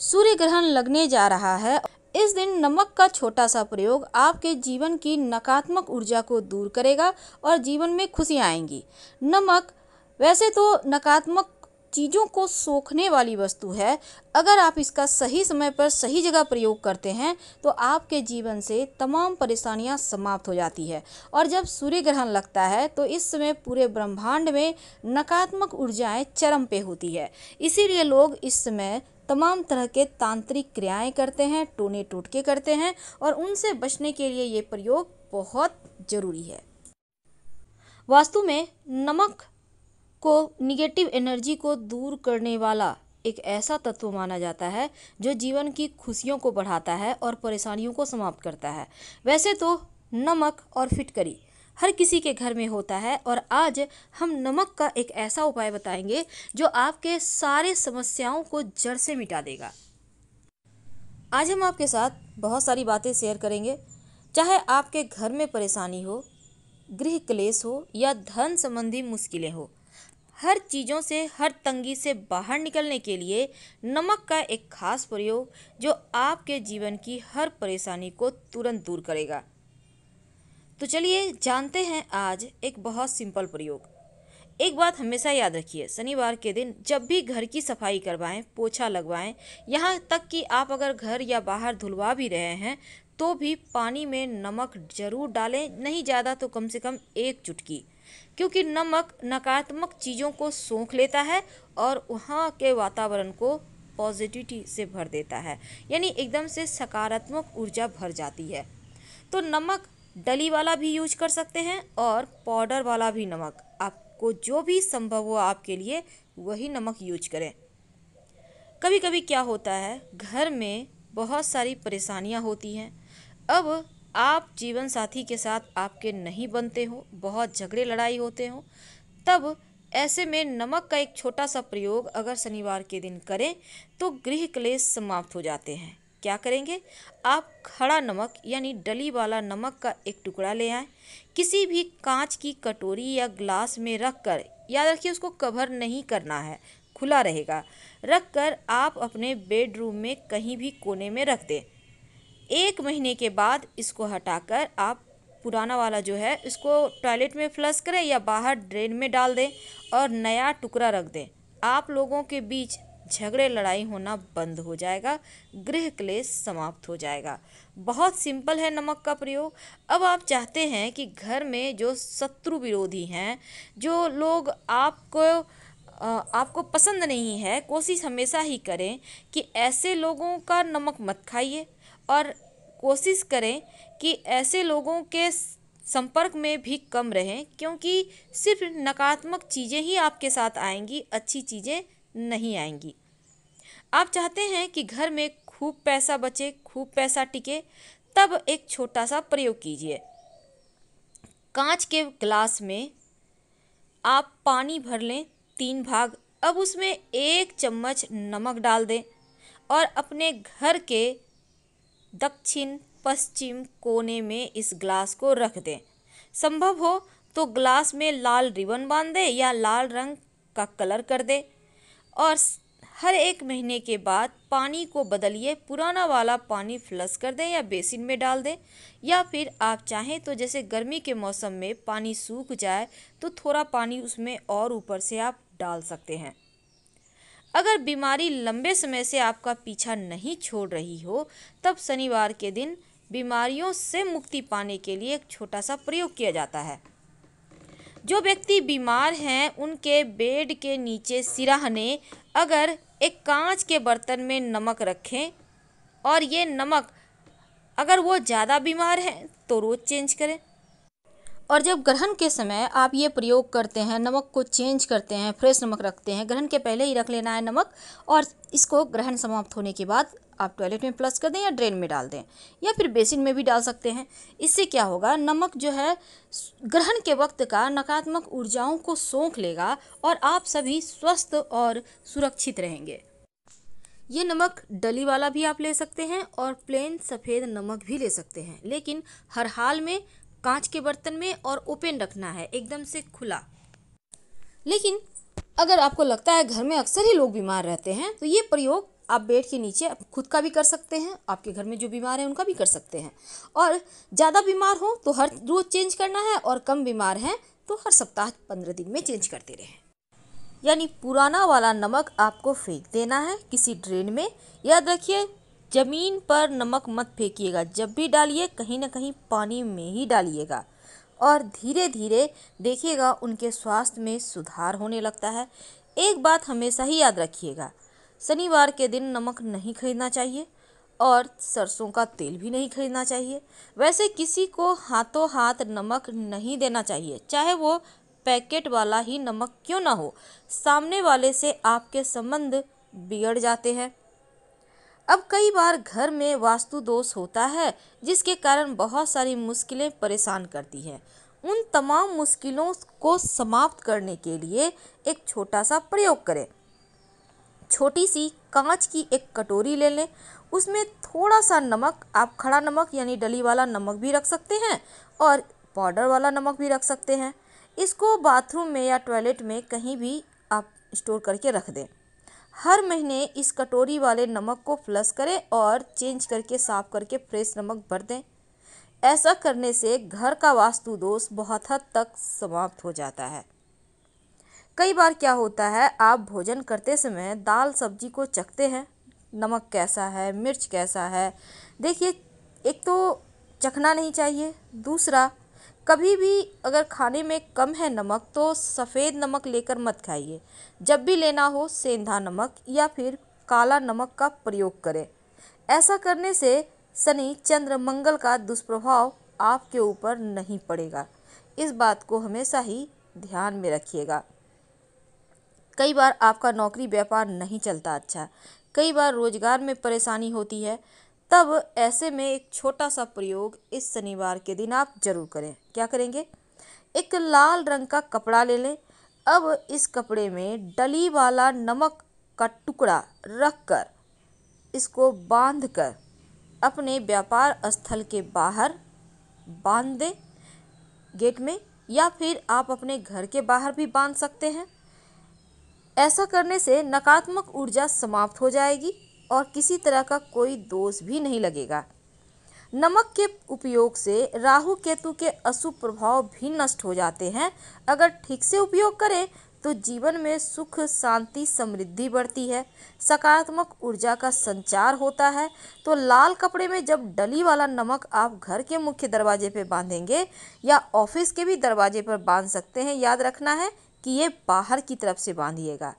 सूर्य ग्रहण लगने जा रहा है इस दिन नमक का छोटा सा प्रयोग आपके जीवन की नकारात्मक ऊर्जा को दूर करेगा और जीवन में खुशियाँ आएंगी नमक वैसे तो नकारात्मक चीज़ों को सोखने वाली वस्तु है अगर आप इसका सही समय पर सही जगह प्रयोग करते हैं तो आपके जीवन से तमाम परेशानियां समाप्त हो जाती है और जब सूर्य ग्रहण लगता है तो इस समय पूरे ब्रह्मांड में नकारात्मक ऊर्जाएं चरम पे होती है इसीलिए लोग इस समय तमाम तरह के तांत्रिक क्रियाएं करते हैं टोने टोटके करते हैं और उनसे बचने के लिए ये प्रयोग बहुत ज़रूरी है वास्तु में नमक को निगेटिव एनर्जी को दूर करने वाला एक ऐसा तत्व माना जाता है जो जीवन की खुशियों को बढ़ाता है और परेशानियों को समाप्त करता है वैसे तो नमक और फिटकरी हर किसी के घर में होता है और आज हम नमक का एक ऐसा उपाय बताएंगे जो आपके सारे समस्याओं को जड़ से मिटा देगा आज हम आपके साथ बहुत सारी बातें शेयर करेंगे चाहे आपके घर में परेशानी हो गृह क्लेश हो या धन संबंधी मुश्किलें हो हर चीज़ों से हर तंगी से बाहर निकलने के लिए नमक का एक खास प्रयोग जो आपके जीवन की हर परेशानी को तुरंत दूर करेगा तो चलिए जानते हैं आज एक बहुत सिंपल प्रयोग एक बात हमेशा याद रखिए शनिवार के दिन जब भी घर की सफाई करवाएं पोछा लगवाएं यहाँ तक कि आप अगर घर या बाहर धुलवा भी रहे हैं तो भी पानी में नमक जरूर डालें नहीं ज़्यादा तो कम से कम एक चुटकी क्योंकि नमक नकारात्मक चीज़ों को सोख लेता है और वहाँ के वातावरण को पॉजिटिविटी से भर देता है यानी एकदम से सकारात्मक ऊर्जा भर जाती है तो नमक डली वाला भी यूज कर सकते हैं और पाउडर वाला भी नमक आपको जो भी संभव हो आपके लिए वही नमक यूज करें कभी कभी क्या होता है घर में बहुत सारी परेशानियां होती हैं अब आप जीवन साथी के साथ आपके नहीं बनते हो बहुत झगड़े लड़ाई होते हो तब ऐसे में नमक का एक छोटा सा प्रयोग अगर शनिवार के दिन करें तो गृह क्लेश समाप्त हो जाते हैं क्या करेंगे आप खड़ा नमक यानी डली वाला नमक का एक टुकड़ा ले आएँ किसी भी कांच की कटोरी या ग्लास में रख कर याद रखिए उसको कवर नहीं करना है खुला रहेगा रख कर आप अपने बेडरूम में कहीं भी कोने में रख दें एक महीने के बाद इसको हटाकर आप पुराना वाला जो है इसको टॉयलेट में फ्लश करें या बाहर ड्रेन में डाल दें और नया टुकड़ा रख दें आप लोगों के बीच झगड़े लड़ाई होना बंद हो जाएगा गृह क्लेश समाप्त हो जाएगा बहुत सिंपल है नमक का प्रयोग अब आप चाहते हैं कि घर में जो शत्रु विरोधी हैं जो लोग आपको आपको पसंद नहीं है कोशिश हमेशा ही करें कि ऐसे लोगों का नमक मत खाइए और कोशिश करें कि ऐसे लोगों के संपर्क में भी कम रहें क्योंकि सिर्फ नकारात्मक चीज़ें ही आपके साथ आएंगी अच्छी चीज़ें नहीं आएंगी आप चाहते हैं कि घर में खूब पैसा बचे खूब पैसा टिके तब एक छोटा सा प्रयोग कीजिए कांच के ग्लास में आप पानी भर लें तीन भाग अब उसमें एक चम्मच नमक डाल दें और अपने घर के दक्षिण पश्चिम कोने में इस ग्लास को रख दें संभव हो तो ग्लास में लाल रिबन बांध दें या लाल रंग का कलर कर दें और हर एक महीने के बाद पानी को बदलिए पुराना वाला पानी फ्लश कर दें या बेसिन में डाल दें या फिर आप चाहें तो जैसे गर्मी के मौसम में पानी सूख जाए तो थोड़ा पानी उसमें और ऊपर से आप डाल सकते हैं अगर बीमारी लंबे समय से आपका पीछा नहीं छोड़ रही हो तब शनिवार के दिन बीमारियों से मुक्ति पाने के लिए एक छोटा सा प्रयोग किया जाता है जो व्यक्ति बीमार हैं उनके बेड के नीचे सिराहने अगर एक कांच के बर्तन में नमक रखें और ये नमक अगर वो ज़्यादा बीमार हैं तो रोज़ चेंज करें और जब ग्रहण के समय आप ये प्रयोग करते हैं नमक को चेंज करते हैं फ्रेश नमक रखते हैं ग्रहण के पहले ही रख लेना है नमक और इसको ग्रहण समाप्त होने के बाद आप टॉयलेट में प्लस कर दें या ड्रेन में डाल दें या फिर बेसिन में भी डाल सकते हैं इससे क्या होगा नमक जो है ग्रहण के वक्त का नकारात्मक ऊर्जाओं को सोख लेगा और आप सभी स्वस्थ और सुरक्षित रहेंगे ये नमक डली वाला भी आप ले सकते हैं और प्लेन सफ़ेद नमक भी ले सकते हैं लेकिन हर हाल में कांच के बर्तन में और ओपन रखना है एकदम से खुला लेकिन अगर आपको लगता है घर में अक्सर ही लोग बीमार रहते हैं तो ये प्रयोग आप बेड के नीचे खुद का भी कर सकते हैं आपके घर में जो बीमार हैं उनका भी कर सकते हैं और ज़्यादा बीमार हो तो हर रोज़ चेंज करना है और कम बीमार हैं तो हर सप्ताह पंद्रह दिन में चेंज करते रहें यानी पुराना वाला नमक आपको फेंक देना है किसी ड्रेन में याद रखिए ज़मीन पर नमक मत फेंकिएगा जब भी डालिए कहीं ना कहीं पानी में ही डालिएगा और धीरे धीरे देखिएगा उनके स्वास्थ्य में सुधार होने लगता है एक बात हमेशा ही याद रखिएगा शनिवार के दिन नमक नहीं खरीदना चाहिए और सरसों का तेल भी नहीं खरीदना चाहिए वैसे किसी को हाथों हाथ नमक नहीं देना चाहिए चाहे वो पैकेट वाला ही नमक क्यों ना हो सामने वाले से आपके संबंध बिगड़ जाते हैं अब कई बार घर में वास्तु दोष होता है जिसके कारण बहुत सारी मुश्किलें परेशान करती हैं उन तमाम मुश्किलों को समाप्त करने के लिए एक छोटा सा प्रयोग करें छोटी सी कांच की एक कटोरी ले लें उसमें थोड़ा सा नमक आप खड़ा नमक यानी डली वाला नमक भी रख सकते हैं और पाउडर वाला नमक भी रख सकते हैं इसको बाथरूम में या टॉयलेट में कहीं भी आप स्टोर करके रख दें हर महीने इस कटोरी वाले नमक को फ्लस करें और चेंज करके साफ करके फ्रेश नमक भर दें ऐसा करने से घर का वास्तु दोष बहुत हद तक समाप्त हो जाता है कई बार क्या होता है आप भोजन करते समय दाल सब्जी को चखते हैं नमक कैसा है मिर्च कैसा है देखिए एक तो चखना नहीं चाहिए दूसरा कभी भी अगर खाने में कम है नमक तो सफ़ेद नमक लेकर मत खाइए जब भी लेना हो सेंधा नमक या फिर काला नमक का प्रयोग करें ऐसा करने से शनि चंद्र मंगल का दुष्प्रभाव आपके ऊपर नहीं पड़ेगा इस बात को हमेशा ही ध्यान में रखिएगा कई बार आपका नौकरी व्यापार नहीं चलता अच्छा कई बार रोज़गार में परेशानी होती है तब ऐसे में एक छोटा सा प्रयोग इस शनिवार के दिन आप जरूर करें क्या करेंगे एक लाल रंग का कपड़ा ले लें अब इस कपड़े में डली वाला नमक का टुकड़ा रख कर इसको बांध कर अपने व्यापार स्थल के बाहर बांध दें गेट में या फिर आप अपने घर के बाहर भी बांध सकते हैं ऐसा करने से नकारात्मक ऊर्जा समाप्त हो जाएगी और किसी तरह का कोई दोष भी नहीं लगेगा नमक के उपयोग से राहु केतु के अशुभ प्रभाव भी नष्ट हो जाते हैं अगर ठीक से उपयोग करें तो जीवन में सुख शांति समृद्धि बढ़ती है सकारात्मक ऊर्जा का संचार होता है तो लाल कपड़े में जब डली वाला नमक आप घर के मुख्य दरवाजे पर बांधेंगे या ऑफिस के भी दरवाजे पर बांध सकते हैं याद रखना है कि ये बाहर की तरफ से बांधिएगा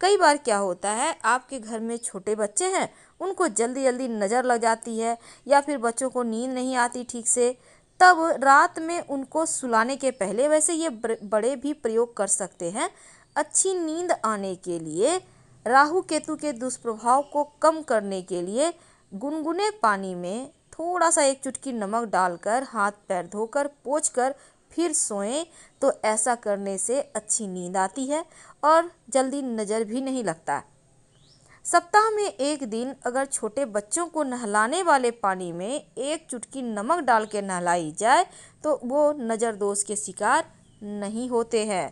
कई बार क्या होता है आपके घर में छोटे बच्चे हैं उनको जल्दी जल्दी नज़र लग जाती है या फिर बच्चों को नींद नहीं आती ठीक से तब रात में उनको सुलाने के पहले वैसे ये बड़े भी प्रयोग कर सकते हैं अच्छी नींद आने के लिए राहु केतु के दुष्प्रभाव को कम करने के लिए गुनगुने पानी में थोड़ा सा एक चुटकी नमक डालकर हाथ पैर धोकर पोछ कर फिर सोएं तो ऐसा करने से अच्छी नींद आती है और जल्दी नज़र भी नहीं लगता सप्ताह में एक दिन अगर छोटे बच्चों को नहलाने वाले पानी में एक चुटकी नमक डाल के नहलाई जाए तो वो नज़र दोष के शिकार नहीं होते हैं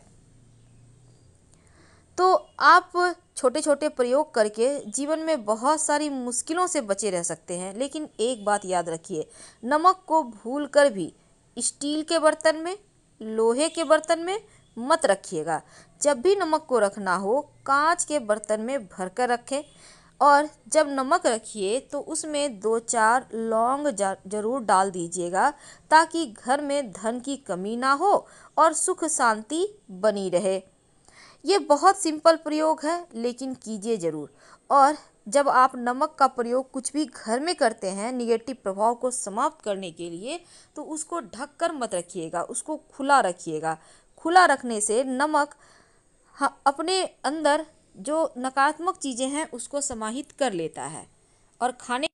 तो आप छोटे छोटे प्रयोग करके जीवन में बहुत सारी मुश्किलों से बचे रह सकते हैं लेकिन एक बात याद रखिए नमक को भूल कर भी स्टील के बर्तन में लोहे के बर्तन में मत रखिएगा जब भी नमक को रखना हो कांच के बर्तन में भर कर रखें और जब नमक रखिए तो उसमें दो चार लौंग जरूर डाल दीजिएगा ताकि घर में धन की कमी ना हो और सुख शांति बनी रहे ये बहुत सिंपल प्रयोग है लेकिन कीजिए ज़रूर और जब आप नमक का प्रयोग कुछ भी घर में करते हैं निगेटिव प्रभाव को समाप्त करने के लिए तो उसको ढक कर मत रखिएगा उसको खुला रखिएगा खुला रखने से नमक अपने अंदर जो नकारात्मक चीज़ें हैं उसको समाहित कर लेता है और खाने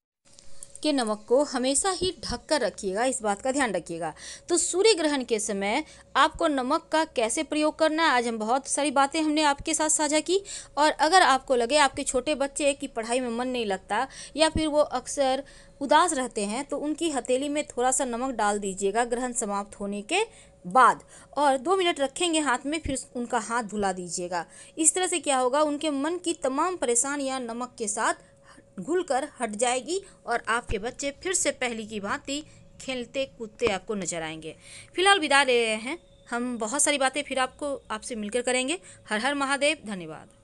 के नमक को हमेशा ही ढक कर रखिएगा इस बात का ध्यान रखिएगा तो सूर्य ग्रहण के समय आपको नमक का कैसे प्रयोग करना है आज हम बहुत सारी बातें हमने आपके साथ साझा की और अगर आपको लगे आपके छोटे बच्चे की पढ़ाई में मन नहीं लगता या फिर वो अक्सर उदास रहते हैं तो उनकी हथेली में थोड़ा सा नमक डाल दीजिएगा ग्रहण समाप्त होने के बाद और दो मिनट रखेंगे हाथ में फिर उनका हाथ धुला दीजिएगा इस तरह से क्या होगा उनके मन की तमाम परेशानियाँ नमक के साथ घुल कर हट जाएगी और आपके बच्चे फिर से पहले की भांति खेलते कूदते आपको नजर आएंगे फिलहाल विदा ले रहे हैं हम बहुत सारी बातें फिर आपको आपसे मिलकर करेंगे हर हर महादेव धन्यवाद